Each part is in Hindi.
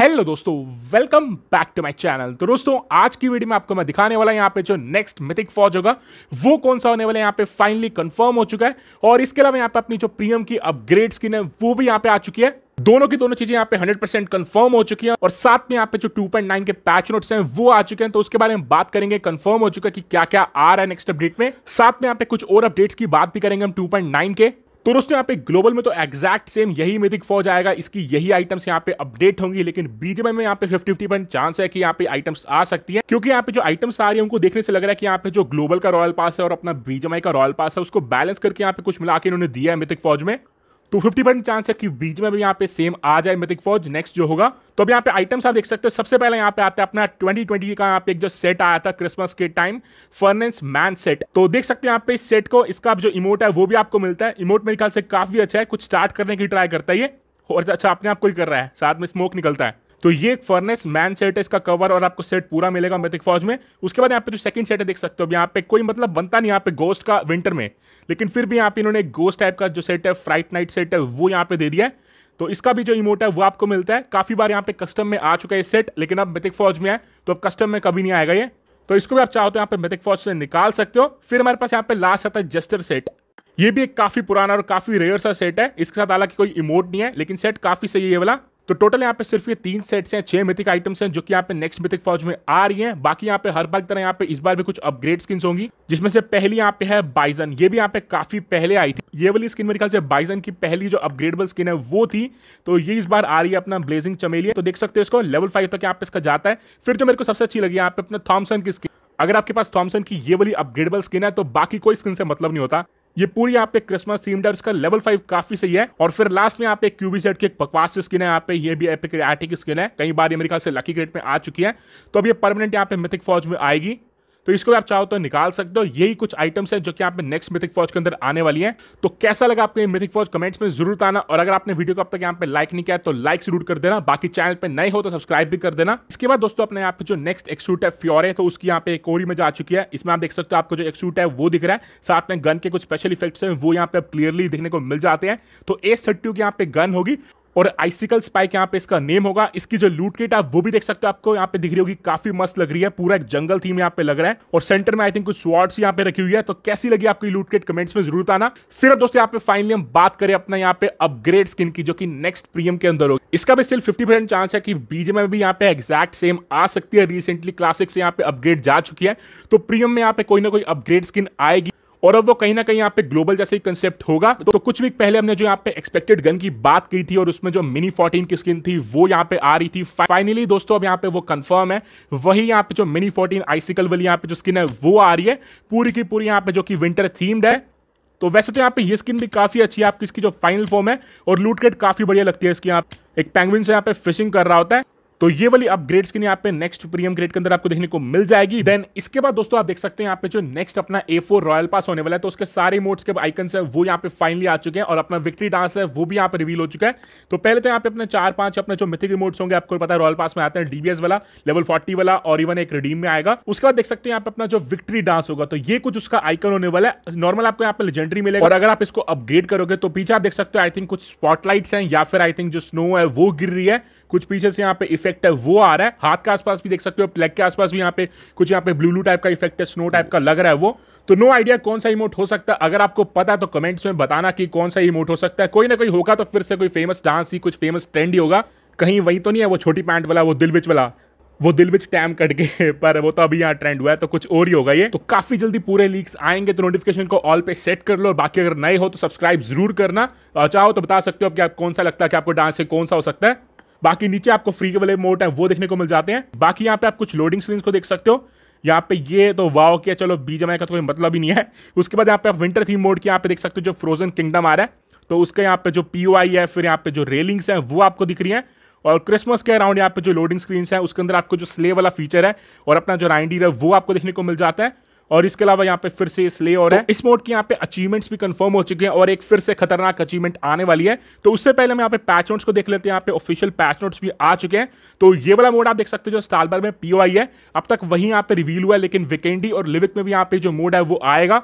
हेलो दोस्तों welcome back to my channel तो दोस्तों आज की वीडियो में आपको मैं दिखाने वाला यहाँ पे जो नेक्स्ट मिथिक फौज होगा वो कौन सा होने वाला है यहाँ पे फाइनली कंफर्म हो चुका है और इसके अलावा यहाँ पे अपनी जो प्रीमियम की अपग्रेड स्किन है वो भी यहाँ पे आ चुकी है दोनों की दोनों चीजें यहाँ पे 100 परसेंट कन्फर्म हो चुकी हैं और साथ में यहाँ पे जो 2.9 के पैच नोट्स हैं वो आ चुके हैं तो उसके बारे में बात करेंगे कन्फर्म हो चुका है कि क्या क्या आ रहा है नेक्स्ट अपडेट में साथ में यहाँ पे कुछ और अपडेट्स की बात भी करेंगे हम 2.9 के तो दोस्तों यहाँ पे ग्लोबल में तो एक्जैक्ट सेम यही मिथिक फौज आएगा इसकी यही आइटम्स यहाँ पे अपडेट होंगी लेकिन बीजेपी में यहाँ पे फिफ्टी फिफ्टी चांस है कि यहाँ पे आइटम्स आ सकती है क्योंकि यहाँ पे जो आइटम्स आ रही है उनको देखने से लग रहा है कि यहाँ पे जो ग्लोबल का रॉयल पास है और अपना बीजेमआई का रॉयल पास है उसको बैलेंस करके यहाँ पे कुछ मिला के इन्होंने दिया है मिथिक फौज में तो फिफ्टी परसेंट चांस है कि बीच में भी यहाँ पे सेम आ जाए मिथिक फौज नेक्स्ट जो होगा तो अब यहाँ पे आइटम्स आप देख सकते हो सबसे पहले यहाँ पे आता है अपना 2020 का यहाँ पे एक जो सेट आया था क्रिसमस के टाइम फर्नेस मैन सेट तो देख सकते हैं यहाँ पे इस सेट को इसका जो इमोट है वो भी आपको मिलता है इमोट मेरे ख्याल से काफी अच्छा है कुछ स्टार्ट करने की ट्राई करता है ये और अच्छा अपने आप कोई कर रहा है साथ में स्मोक निकलता है तो ये एक फर्नेस मैन सेट है इसका कवर और आपको सेट पूरा मिलेगा मिथिक फौज में उसके बाद यहाँ पे जो सेकंड सेट है देख सकते हो यहाँ पे कोई मतलब बनता नहीं यहाँ पे गोस्ट का विंटर में लेकिन फिर भी यहाँ पे इन्होंने गोस्ट टाइप का जो सेट है फ्राइट नाइट सेट है वो यहाँ पे दे दिया है तो इसका भी जो इमोट है वो आपको मिलता है काफ़ी बार यहाँ पे कस्टम में आ चुका है सेट लेकिन अब मिथिक फौज में है तो अब कस्टम में कभी नहीं आएगा ये तो इसको भी आप चाहो तो यहाँ पे मिथिक फौज से निकाल सकते हो फिर हमारे पास यहाँ पे लास्ट आता है जस्टर सेट ये भी एक काफ़ी पुराना और काफ़ी रेयर सा सेट है इसके साथ हालांकि कोई इमोट नहीं है लेकिन सेट काफ़ी सही है वाला तो टोटल यहाँ पे सिर्फ ये तीन सेट्स हैं छह मिथिक आइटम्स हैं जो कि यहाँ पे नेक्स्ट मिथिक फौज में आ रही हैं बाकी यहाँ पे हर बार की तरह यहाँ पे इस बार भी कुछ अपग्रेड स्किन होंगी जिसमें से पहली यहाँ पे है बाइजन ये भी यहाँ पे काफी पहले आई थी ये वाली स्किन मेरे ख्याल से बाइजन की पहली जो अपग्रेडेबल स्किन है वो थी तो ये इस बार आ रही है अपना ब्लेजिंग चमेलिया तो देख सकते हो इसको लेवल फाइव तक यहाँ पे इसका जाता है फिर जो तो मेरे को सबसे अच्छी लगी यहाँ पे अपने थॉमसन की स्किन अगर आपके पास थॉमसन की ये वाली अपग्रेडेबल स्किन है तो बाकी कोई स्किन से मतलब नहीं होता ये पूरी यहाँ पे क्रिसमस थीम है इसका लेवल फाइव काफी सही है और फिर लास्ट में यहाँ पे क्यूबी सेट की बकवास स्किन है यहाँ पे ये भी एपिक एटिक स्किन है कई बार अमेरिका से लकी ग्रेट में आ चुकी है तो अब ये परमानेंट यहाँ पे मिथिक फौज में आएगी तो इसको भी आप चाहो तो निकाल सकते हो यही कुछ आइटम्स हैं जो कि आप में नेक्स्ट मिथिक फौज के अंदर आने वाली हैं तो कैसा लगा आपको ये मिथिक फौज कमेंट्स में जरूर आना और अगर आपने वीडियो को अब तक यहाँ पे लाइक नहीं किया तो लाइक जरूर कर देना बाकी चैनल पे नए हो तो सब्सक्राइब भी कर देना इसके बाद दोस्तों अपने यहाँ पे जो नेक्स्ट सूट है फ्योर है तो उसकी यहाँ पे कोरी में जा चुकी है इसमें आप देख सकते हो आपको जो सूट है वो दिख रहा है साथ में गन के कुछ स्पेशल इफेक्ट्स है वो यहाँ पे क्लियरली देखने को मिल जाते हैं तो एस थर्टी की यहाँ पे गन होगी और आइसिकल स्पाइक यहाँ पे इसका नेम होगा इसकी जो लूट किट आप वो भी देख सकते हो आपको यहाँ पे दिख रही होगी काफी मस्त लग रही है पूरा एक जंगल थीम यहाँ पे लग रहा है और सेंटर में आई थिंक कुछ स्वॉर्ड्स यहाँ पे रखी हुई है तो कैसी लगी आपकी लूट किट कमेंट्स में जरूर आना फिर दोस्तों यहाँ पे फाइनली हम बात करें अपना यहाँ पे अपग्रेड स्किन की जो की नेक्स्ट प्रीमियम के अंदर होगी इसका भी स्टिल फिफ्टी परसेंट चांस है कि बीजे में भी यहाँ पे एक्जैक्ट सेम आ सकती है रिसेंटली क्लासिक से यहाँ पे अपग्रेड जा चुकी है तो प्रीमियम में यहाँ पे कोई ना कोई अपग्रेड स्किन आएगी और अब वो कहीं ना कहीं यहाँ पे ग्लोबल जैसे ही कंसेप्ट होगा तो कुछ वीक पहले हमने जो यहाँ पे एक्सपेक्टेड गन की बात की थी और उसमें जो मिनी फोर्टीन की स्किन थी वो यहाँ पे आ रही थी फाइनली दोस्तों अब यहाँ पे वो कंफर्म है वही यहाँ पे जो मिनी फोर्टीन आइसिकल वाली यहाँ पे जो स्किन है वो आ रही है पूरी की पूरी यहाँ पे जो कि विंटर थीम्ड है तो वैसे तो यहाँ पे ये स्किन भी काफ़ी अच्छी है आपकी इसकी जो फाइनल फॉर्म है और लूटकेट काफ़ी बढ़िया लगती है इसकी यहाँ एक पैंगविन से यहाँ पे फिशिंग कर रहा होता है तो ये वाली अपग्रेड स्किन यहाँ पे नेक्स्ट प्रीमियम ग्रेड के अंदर आपको देखने को मिल जाएगी देन इसके बाद दोस्तों आप देख सकते हैं यहाँ पे जो नेक्स्ट अपना ए रॉयल पास होने वाला है तो उसके सारे मोड्स के आइकन है वो यहाँ पे फाइनली आ चुके हैं और अपना विक्ट्री डांस है वो भी यहाँ पे रिवील हो चुका है तो पहले तो यहाँ पे अपने चार पांच अपने जो मिथिक मोड्स होंगे आपको पता है रॉयल पास में आते हैं डीबीएस वाला लेवल फोर्टी वाला और इवन एक रिडीम में आएगा उसके बाद देख सकते हैं यहाँ पे अपना जो विक्ट्री डांस होगा तो ये कुछ उसका आइकन होने वाला है नॉर्मल आपको यहाँ पे लेजेंडरी मिलेगा और अगर आप इसको अपग्रेड करोगे तो पीछे आप देख सकते हो आई थिंक कुछ स्पॉटलाइट्स हैं या फिर आई थिंक जो स्नो है वो गिर रही है कुछ पीछे से यहाँ पे इफेक्ट है वो आ रहा है हाथ के आसपास भी देख सकते हो लेग के आसपास भी यहाँ पे कुछ यहाँ पे ब्लू ब्लू टाइप का इफेक्ट है स्नो टाइप का लग रहा है वो तो नो आइडिया कौन सा इमोट हो सकता है अगर आपको पता है तो कमेंट्स में बताना कि कौन सा इमोट हो सकता है कोई ना कोई होगा तो फिर से कोई फेमस डांस ही कुछ फेमस ट्रेंड ही होगा कहीं वही तो नहीं है वो छोटी पैंट वाला वो दिल बिच वाला वो दिल बिच टैम कट गए पर वो तो अभी यहाँ ट्रेंड हुआ है तो कुछ और ही होगा ये तो काफी जल्दी पूरे लीक्स आएंगे तो नोटिफिकेशन को ऑल पे सेट कर लो और बाकी अगर नए हो तो सब्सक्राइब जरूर करना चाहो तो बता सकते हो कि आप कौन सा लगता है कि आपको डांस से कौन सा हो सकता है बाकी नीचे आपको फ्री वाले मोड है वो देखने को मिल जाते हैं बाकी यहाँ पे आप कुछ लोडिंग स्क्रीन को देख सकते हो यहाँ पे ये तो वाव किया चलो बी का तो कोई मतलब ही नहीं है उसके बाद यहाँ पे आप विंटर थीम मोड की यहाँ पे देख सकते हो जो फ्रोजन किंगडम आ रहा है तो उसके यहाँ पे जो पी है फिर यहाँ पे जो रेलिंग्स हैं वो आपको दिख रही हैं और क्रिसमस के अराउंड यहाँ पे जो लोडिंग स्क्रीन है उसके अंदर आपको जो स्ले वाला फीचर है और अपना जो राइंडीर है वो आपको देखने को मिल जाता है और इसके अलावा यहाँ पे फिर से स्ले और तो है इस मोड की यहाँ पे अचीवमेंट्स भी कंफर्म हो चुके हैं और एक फिर से खतरनाक अचीवमेंट आने वाली है तो उससे पहले हम यहाँ पे पैच नोट्स को देख लेते हैं यहाँ पे ऑफिशियल पैच नोट्स भी आ चुके हैं तो ये वाला मोड आप देख सकते हो जो स्टालबर में पीओआई है अब तक वही यहाँ पे रिवील हुआ है लेकिन विकेंडी और लिविक में भी यहाँ पे जो मोड है वो आएगा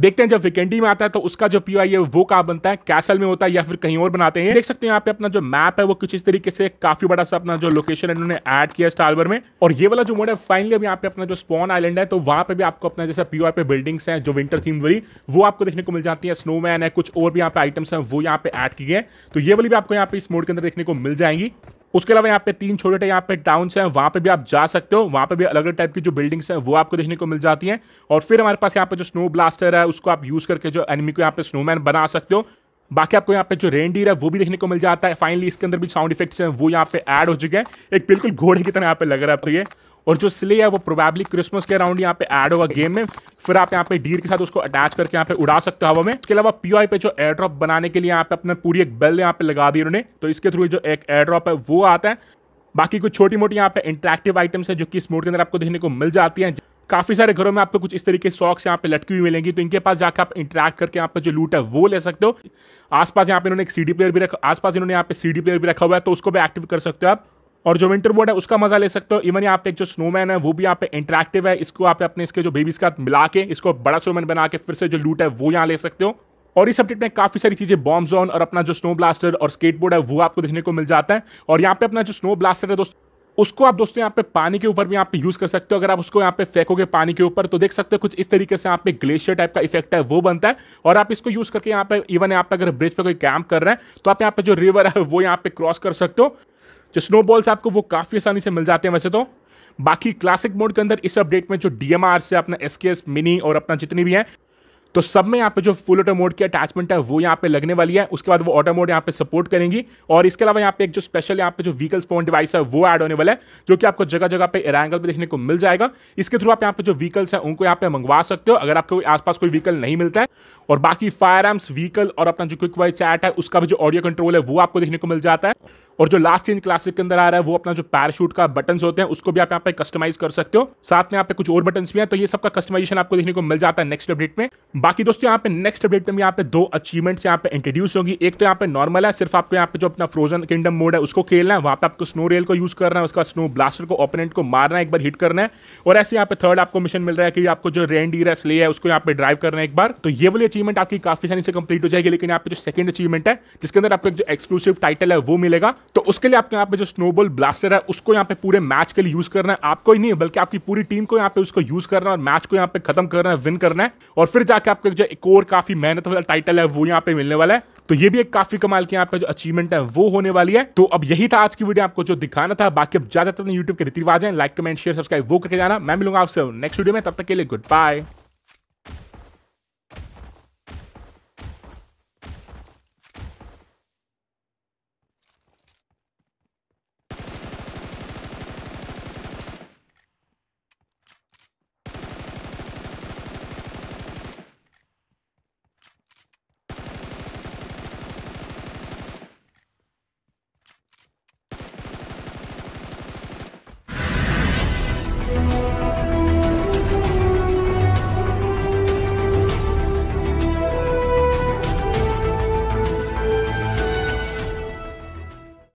देखते हैं जब विकेंडी में आता है तो उसका जो पी है वो कहा बनता है कैसल में होता है या फिर कहीं और बनाते हैं देख सकते हैं यहाँ पे अपना जो मैप है वो कुछ इस तरीके से काफी बड़ा सा अपना जो लोकेशन इन्होंने एड किया स्टार्बर में और ये वाला जो मोड है फाइनली अभी यहाँ पे अपना जो स्पॉन आइलैंड है तो वहाँ पे भी आपको अपना जैसा पी पे बिल्डिंग्स हैं जो विंटर थीम वाली वो आपको देखने को मिल जाती है स्नोमैन है कुछ और भी यहाँ पे आइटम्स है वो यहाँ पे एड किए हैं तो ये वाली भी आपको यहाँ पे इस मोड के अंदर देखने को मिल जाएंगी उसके अलावा यहाँ पे तीन छोटे छोटे यहाँ पे टाउन्स हैं वहाँ पे भी आप जा सकते हो वहाँ पे भी अलग अलग टाइप की जो बिल्डिंग्स हैं वो आपको देखने को मिल जाती हैं और फिर हमारे पास यहाँ पे जो स्नो ब्लास्टर है उसको आप यूज़ करके जो एनिमी को यहाँ पे स्नोमैन बना सकते हो बाकी आपको यहाँ पे जो रेंडीर है वो भी देखने को मिल जाता है फाइनली इसके अंदर भी साउंड इफेक्ट्स हैं वो यहाँ पे ऐड हो चुके हैं एक बिल्कुल घोड़े की तरह यहाँ पे लग रहा है तो ये और जो स्ले है वो प्रोबेबली क्रिसमस के अराउंड यहाँ पे ऐड होगा गेम में फिर आप यहाँ पे डीर के साथ उसको अटैच करके यहाँ पे उड़ा सकते हो हवा में इसके अलावा पी पे जो एयर ड्रॉप बनाने के लिए यहाँ पे अपने पूरी एक बेल यहाँ पे लगा दी उन्होंने तो इसके थ्रू जो एक एयर ड्रॉप है वो आता है बाकी कुछ छोटी मोटी यहाँ पे इंटरेक्टिव आइटम्स है जो कि इस मोड के अंदर आपको देखने को मिल जाती है काफी सारे घरों में आपको कुछ इस तरीके सॉक्स यहाँ पे लटकी हुई मिलेंगी तो इनके पास जाकर आप इंटरेक्ट करके यहाँ पे जो लूट है वो ले सकते हो आसपास यहाँ पे इन्होंने एक सीडी प्लेयर भी रखा आसपास इन्होंने यहाँ पे सीडी प्लेयर भी रखा हुआ है तो उसको भी एक्टिव कर सकते हो आप और जो विंटर बोर्ड है उसका मजा ले सकते हो इवन यहाँ पे जो स्नोमैन है वो भी यहाँ पे इंटरेक्टिव है इसको आप अपने इसके जो बेबीज का मिला के इसको बड़ा स्नोमैन बना के फिर से जो लूट है वो यहाँ ले सकते हो और इस अपडेट में काफी सारी चीजें बॉम्ब जोन और अपना जो स्नो ब्लास्टर और स्केटबोर्ड है वो आपको देखने को मिल जाता है और यहाँ पे अपना जो स्नो ब्लास्टर है दोस्तों उसको आप दोस्तों यहाँ पे पानी के ऊपर भी यहाँ पे यूज कर सकते हो अगर आप उसको यहाँ पे फेंकोगे पानी के ऊपर तो देख सकते हो कुछ इस तरीके से यहाँ पे ग्लेशियर टाइप का इफेक्ट है वो बनता है और आप इसको यूज करके यहाँ पे इवन यहाँ पे अगर ब्रिज पे कोई कैंप कर रहे हैं तो आप यहाँ पे जो रिवर है वो यहाँ पे क्रॉस कर सकते हो जो स्नो बॉल्स आपको वो काफ़ी आसानी से मिल जाते हैं वैसे तो बाकी क्लासिक मोड के अंदर इस अपडेट में जो डी से अपना एस के एस मिनी और अपना जितनी भी है तो सब में यहाँ पे जो फुल ऑटो मोड की अटैचमेंट है वो यहाँ पे लगने वाली है उसके बाद वो ऑटो मोड यहाँ पे सपोर्ट करेंगी और इसके अलावा यहाँ पे एक जो स्पेशल यहाँ पे जो व्हीकल पॉइंट डिवाइस है वो ऐड होने वाला है जो कि आपको जगह जगह पे एरांगल पे देखने को मिल जाएगा इसके थ्रू आप यहाँ पे जो व्हीकल्स है उनको यहाँ पे मंगवा सकते हो अगर आपको आसपास कोई व्हीकल नहीं मिलता है और बाकी फायर आर्म्स व्हीकल और अपना जो क्विक वाई चैट है उसका भी जो ऑडियो कंट्रोल है वो आपको देखने को मिल जाता है और जो लास्ट चेंज क्लासिक के अंदर आ रहा है वो अपना जो पैराशूट का बटन होते हैं उसको भी आप यहाँ पे कस्टमाइज कर सकते हो साथ में यहाँ पे कुछ और बटन भी हैं तो ये सबका कस्टमाइजेशन आपको देखने को मिल जाता है नेक्स्ट अपडेट में बाकी दोस्तों यहाँ पे नेक्स्ट अपडेट में यहाँ पे दो अचीवमेंट्स यहाँ पे इंट्रोड्यूस होगी एक तो यहाँ पे नॉर्मल है सिर्फ आपको यहाँ पे जो अपना फ्रोजन किंगडम मोड है उसको खेलना है वहाँ पे आपको स्नो रेल को यूज करना है उसका स्नो ब्लास्टर को ओपोनेंट को मारना है एक बार हिट करना है और ऐसे यहाँ पे थर्ड आपको मिशन मिल रहा है कि आपको जो रेंड ले है उसको यहाँ पे ड्राइव करना है एक बार तो ये वाली अचीवमेंट आपकी काफी सारी से कंप्लीट हो जाएगी लेकिन यहाँ पे जो सेकंड अचीवमेंट है जिसके अंदर आपको जो एक्सक्लूसिव टाइटल है वो मिलेगा तो उसके लिए आपके यहाँ पे जो स्नोबॉल ब्लास्टर है उसको यहाँ पे पूरे मैच के लिए यूज करना है आपको ही नहीं बल्कि आपकी पूरी टीम को यहाँ पे उसको यूज करना है और मैच को यहाँ पे खत्म करना है विन करना है और फिर जाके आपको जो एक और काफी मेहनत वाला टाइटल है वो यहाँ पे मिलने वाला है तो ये भी एक काफी कमाल की यहाँ पे जो अचीवमेंट है वो होने वाली है तो अब यही था आज की वीडियो आपको जो दिखाना था बाकी अब ज्यादातर यूट्यूब के रीति रिवाज है लाइक कमेंट शेयर सब्सक्राइब वो करके जाना मैं मिलूंगा आपसे नेक्स्ट वीडियो में तब तक के लिए गुड बाय